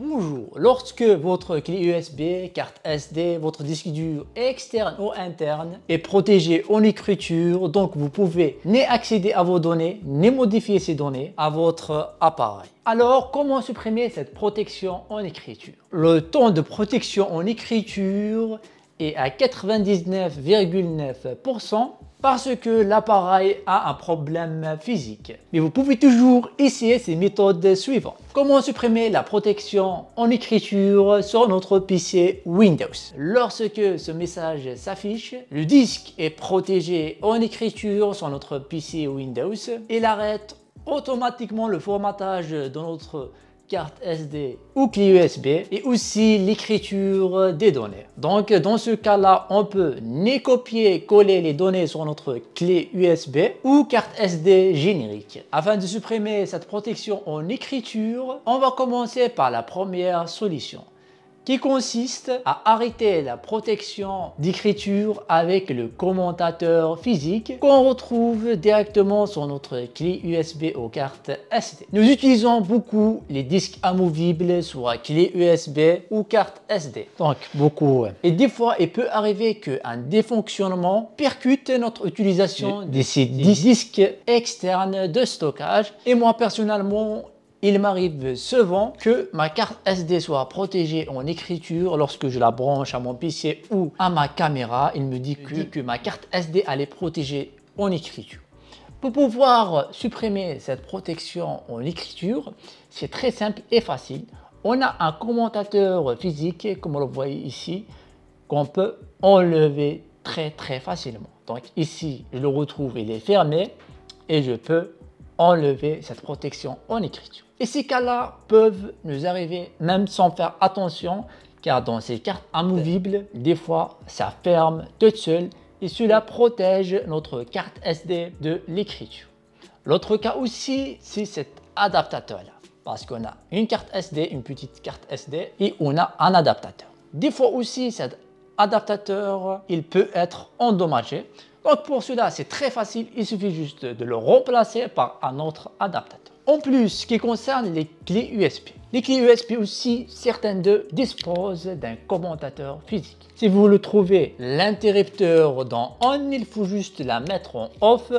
Bonjour, lorsque votre clé USB, carte SD, votre disque dur externe ou interne est protégé en écriture, donc vous pouvez ni accéder à vos données, ni modifier ces données à votre appareil. Alors, comment supprimer cette protection en écriture Le temps de protection en écriture est à 99,9% parce que l'appareil a un problème physique. Mais vous pouvez toujours essayer ces méthodes suivantes. Comment supprimer la protection en écriture sur notre PC Windows Lorsque ce message s'affiche, le disque est protégé en écriture sur notre PC Windows. Il arrête automatiquement le formatage de notre carte SD ou clé USB et aussi l'écriture des données. Donc dans ce cas-là, on peut ni copier, coller les données sur notre clé USB ou carte SD générique. Afin de supprimer cette protection en écriture, on va commencer par la première solution qui consiste à arrêter la protection d'écriture avec le commentateur physique qu'on retrouve directement sur notre clé USB ou carte SD. Nous utilisons beaucoup les disques amovibles sur clé USB ou carte SD. Donc beaucoup. Et des fois, il peut arriver qu'un défonctionnement percute notre utilisation de ces disques externes de stockage. Et moi, personnellement, il m'arrive souvent que ma carte SD soit protégée en écriture. Lorsque je la branche à mon PC ou à ma caméra, il me dit que, ma carte SD allait est protégée en écriture. Pour pouvoir supprimer cette protection en écriture, c'est très simple et facile. On a un commentateur physique, comme on le voit ici, qu'on peut enlever très très facilement. Donc ici, je le retrouve, il est fermé et je peux enlever cette protection en écriture. Et ces cas-là peuvent nous arriver même sans faire attention, car dans ces cartes amovibles, des fois, ça ferme toute seule et cela protège notre carte SD de l'écriture. L'autre cas aussi, c'est cet adaptateur-là, parce qu'on a une carte SD, une petite carte SD, et on a un adaptateur. Des fois aussi, cet adaptateur, il peut être endommagé. Donc pour cela, c'est très facile, il suffit juste de le remplacer par un autre adaptateur. En plus, ce qui concerne les clés USB. Les clés USB aussi, certains d'eux disposent d'un commentateur physique. Si vous le trouvez l'interrupteur dans on, il faut juste la mettre en off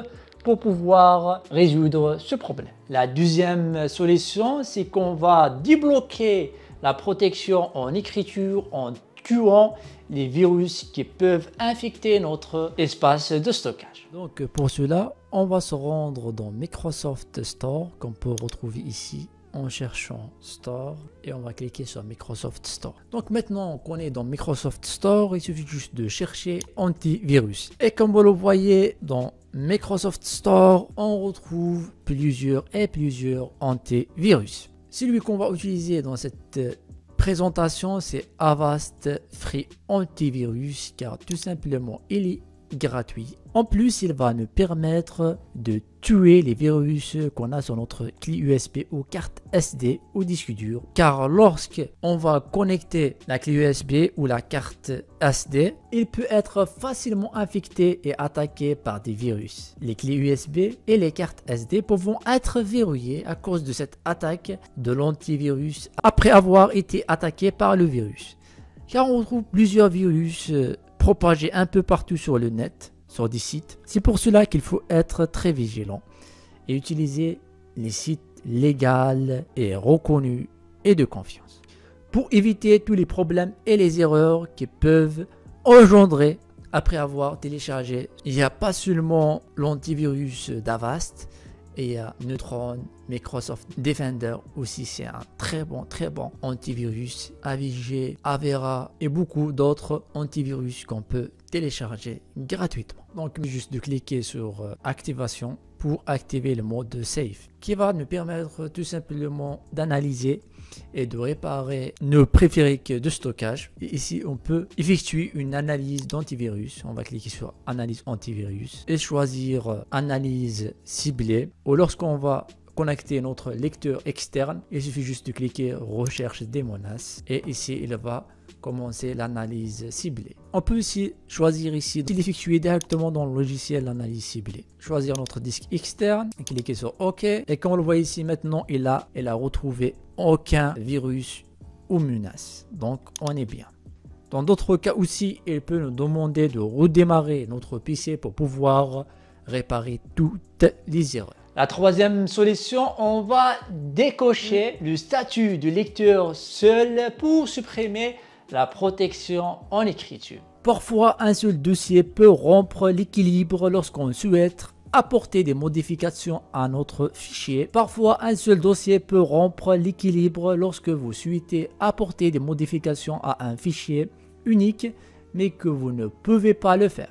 pour pouvoir résoudre ce problème. La deuxième solution, c'est qu'on va débloquer la protection en écriture, en tuant les virus qui peuvent infecter notre espace de stockage. Donc pour cela, on va se rendre dans Microsoft Store qu'on peut retrouver ici en cherchant Store et on va cliquer sur Microsoft Store. Donc maintenant qu'on est dans Microsoft Store, il suffit juste de chercher antivirus. Et comme vous le voyez dans Microsoft Store, on retrouve plusieurs et plusieurs antivirus. Celui qu'on va utiliser dans cette présentation, c'est Avast Free Antivirus car tout simplement il est gratuit. En plus, il va nous permettre de tuer les virus qu'on a sur notre clé USB ou carte SD ou disque dur. Car lorsque on va connecter la clé USB ou la carte SD, il peut être facilement infecté et attaqué par des virus. Les clés USB et les cartes SD peuvent être verrouillées à cause de cette attaque de l'antivirus après avoir été attaqué par le virus car on trouve plusieurs virus euh, propagé un peu partout sur le net, sur des sites. C'est pour cela qu'il faut être très vigilant et utiliser les sites légaux et reconnus et de confiance pour éviter tous les problèmes et les erreurs qui peuvent engendrer après avoir téléchargé. Il n'y a pas seulement l'antivirus d'Avast, et a euh, Neutron, Microsoft Defender aussi, c'est un très bon, très bon antivirus. AVG, Avera et beaucoup d'autres antivirus qu'on peut télécharger gratuitement. Donc juste de cliquer sur euh, activation pour activer le mode safe qui va nous permettre tout simplement d'analyser et de réparer nos préférés de stockage. ici, on peut effectuer une analyse d'antivirus. On va cliquer sur analyse antivirus et choisir euh, analyse ciblée. Ou lorsqu'on va connecter notre lecteur externe. Il suffit juste de cliquer recherche des menaces et ici il va commencer l'analyse ciblée. On peut aussi choisir ici d'effectuer directement dans le logiciel l'analyse ciblée. Choisir notre disque externe, cliquer sur OK et comme on le voit ici maintenant, il a, il a retrouvé aucun virus ou menace. Donc on est bien. Dans d'autres cas aussi, il peut nous demander de redémarrer notre PC pour pouvoir réparer toutes les erreurs. La troisième solution, on va décocher mm. le statut du lecteur seul pour supprimer la protection en écriture. Parfois, un seul dossier peut rompre l'équilibre lorsqu'on souhaite apporter des modifications à notre fichier. Parfois, un seul dossier peut rompre l'équilibre lorsque vous souhaitez apporter des modifications à un fichier unique, mais que vous ne pouvez pas le faire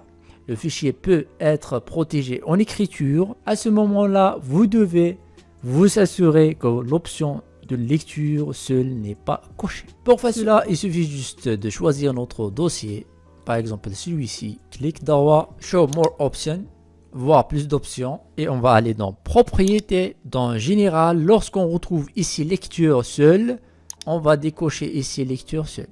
le fichier peut être protégé en écriture, à ce moment-là, vous devez vous assurer que l'option de lecture seule n'est pas cochée. Pour faire cela, il suffit juste de choisir notre dossier, par exemple celui-ci. Clique droit, Show More Options, voir plus d'options, et on va aller dans Propriétés, dans Général. Lorsqu'on retrouve ici Lecture seule, on va décocher ici Lecture seule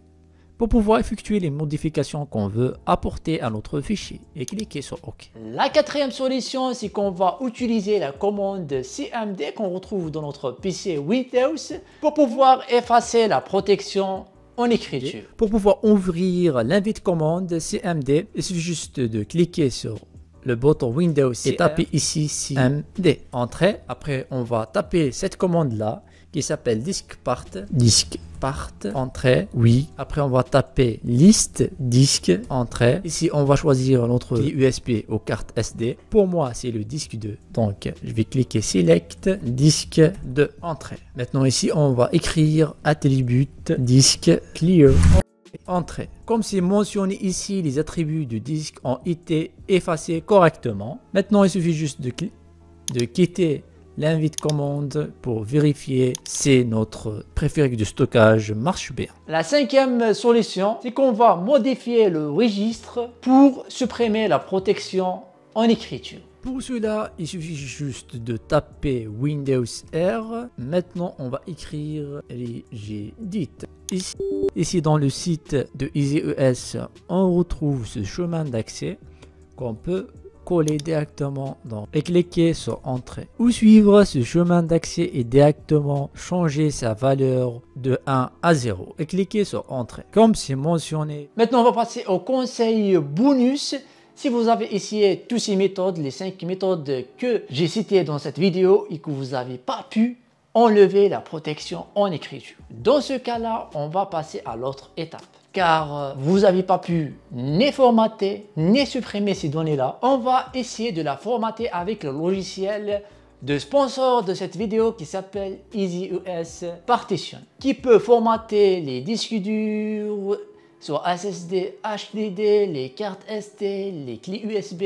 pour pouvoir effectuer les modifications qu'on veut apporter à notre fichier et cliquer sur OK. La quatrième solution, c'est qu'on va utiliser la commande CMD qu'on retrouve dans notre PC Windows pour pouvoir effacer la protection en écriture. Pour pouvoir ouvrir l'invite commande CMD, il suffit juste de cliquer sur le bouton Windows et taper ici CMD. Entrée. Après, on va taper cette commande là qui s'appelle disque part. entrée, oui. Après, on va taper liste, disque, entrée. Ici, on va choisir notre USB ou carte SD. Pour moi, c'est le disque 2. Donc, je vais cliquer select, disque 2 entrée. Maintenant, ici, on va écrire attribute disque, clear entrée. Comme c'est mentionné ici, les attributs du disque ont été effacés correctement. Maintenant, il suffit juste de, de quitter l'invite commande pour vérifier si notre préféré de stockage marche bien. La cinquième solution, c'est qu'on va modifier le registre pour supprimer la protection en écriture. Pour cela, il suffit juste de taper Windows R. Maintenant, on va écrire Regedit. Ici, ici, dans le site de EasyES, on retrouve ce chemin d'accès qu'on peut coller directement dans et cliquer sur Entrée. Ou suivre ce chemin d'accès et directement changer sa valeur de 1 à 0 et cliquer sur Entrée, comme c'est mentionné. Maintenant, on va passer au conseil bonus. Si vous avez essayé toutes ces méthodes, les cinq méthodes que j'ai citées dans cette vidéo et que vous n'avez pas pu enlever la protection en écriture. Dans ce cas-là, on va passer à l'autre étape car euh, vous n'avez pas pu ni formater, ni supprimer ces données-là. On va essayer de la formater avec le logiciel de sponsor de cette vidéo qui s'appelle EasyUS Partition, qui peut formater les disques durs, sur SSD, HDD, les cartes SD, les clés USB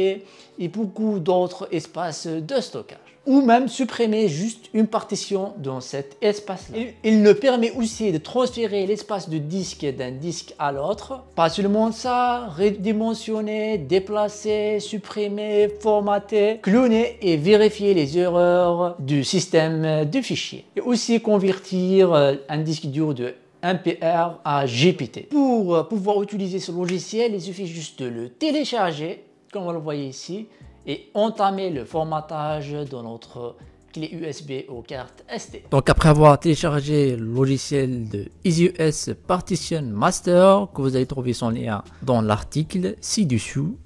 et beaucoup d'autres espaces de stockage ou même supprimer juste une partition dans cet espace-là. Il nous permet aussi de transférer l'espace de disque d'un disque à l'autre. Pas seulement ça, redimensionner, déplacer, supprimer, formater, cloner et vérifier les erreurs du système de fichiers. Et aussi convertir euh, un disque dur de MPR à GPT. Pour euh, pouvoir utiliser ce logiciel, il suffit juste de le télécharger, comme vous le voyez ici, et entamer le formatage de notre clé USB ou carte SD. Donc après avoir téléchargé le logiciel de EasyUS Partition Master, que vous allez trouver son lien dans l'article ci-dessous,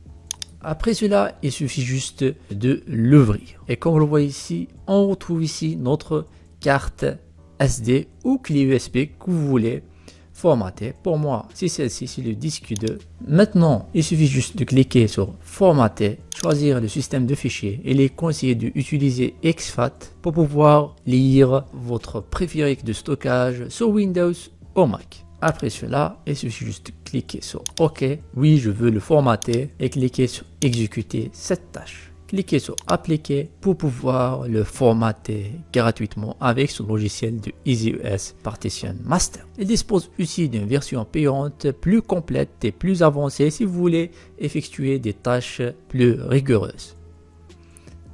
après cela, il suffit juste de l'ouvrir. Et comme vous le voit ici, on retrouve ici notre carte SD ou clé USB que vous voulez formater. Pour moi, c'est celle-ci, c'est le disque 2. Maintenant, il suffit juste de cliquer sur formater choisir le système de fichiers. Il est conseillé d'utiliser XFAT pour pouvoir lire votre préféré de stockage sur Windows ou Mac. Après cela, il suffit juste de cliquer sur OK, oui je veux le formater et cliquer sur exécuter cette tâche cliquez sur appliquer pour pouvoir le formater gratuitement avec son logiciel de EasyUS Partition Master. Il dispose aussi d'une version payante plus complète et plus avancée si vous voulez effectuer des tâches plus rigoureuses.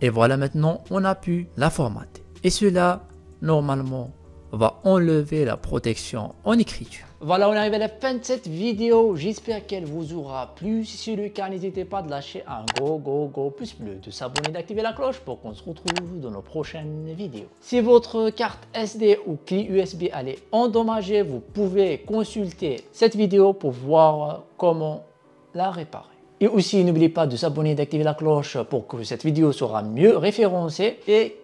Et voilà maintenant, on a pu la formater. Et cela, normalement, va enlever la protection en écriture. Voilà, on arrive à la fin de cette vidéo. J'espère qu'elle vous aura plu. Si c'est le cas, n'hésitez pas à lâcher un go go go plus bleu, de s'abonner, d'activer la cloche pour qu'on se retrouve dans nos prochaines vidéos. Si votre carte SD ou clé USB est endommagée, vous pouvez consulter cette vidéo pour voir comment la réparer. Et aussi, n'oubliez pas de s'abonner, d'activer la cloche pour que cette vidéo sera mieux référencée et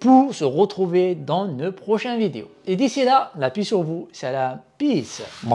pour se retrouver dans une prochaine vidéo. Et d'ici là, la sur vous, c'est la peace. Bon.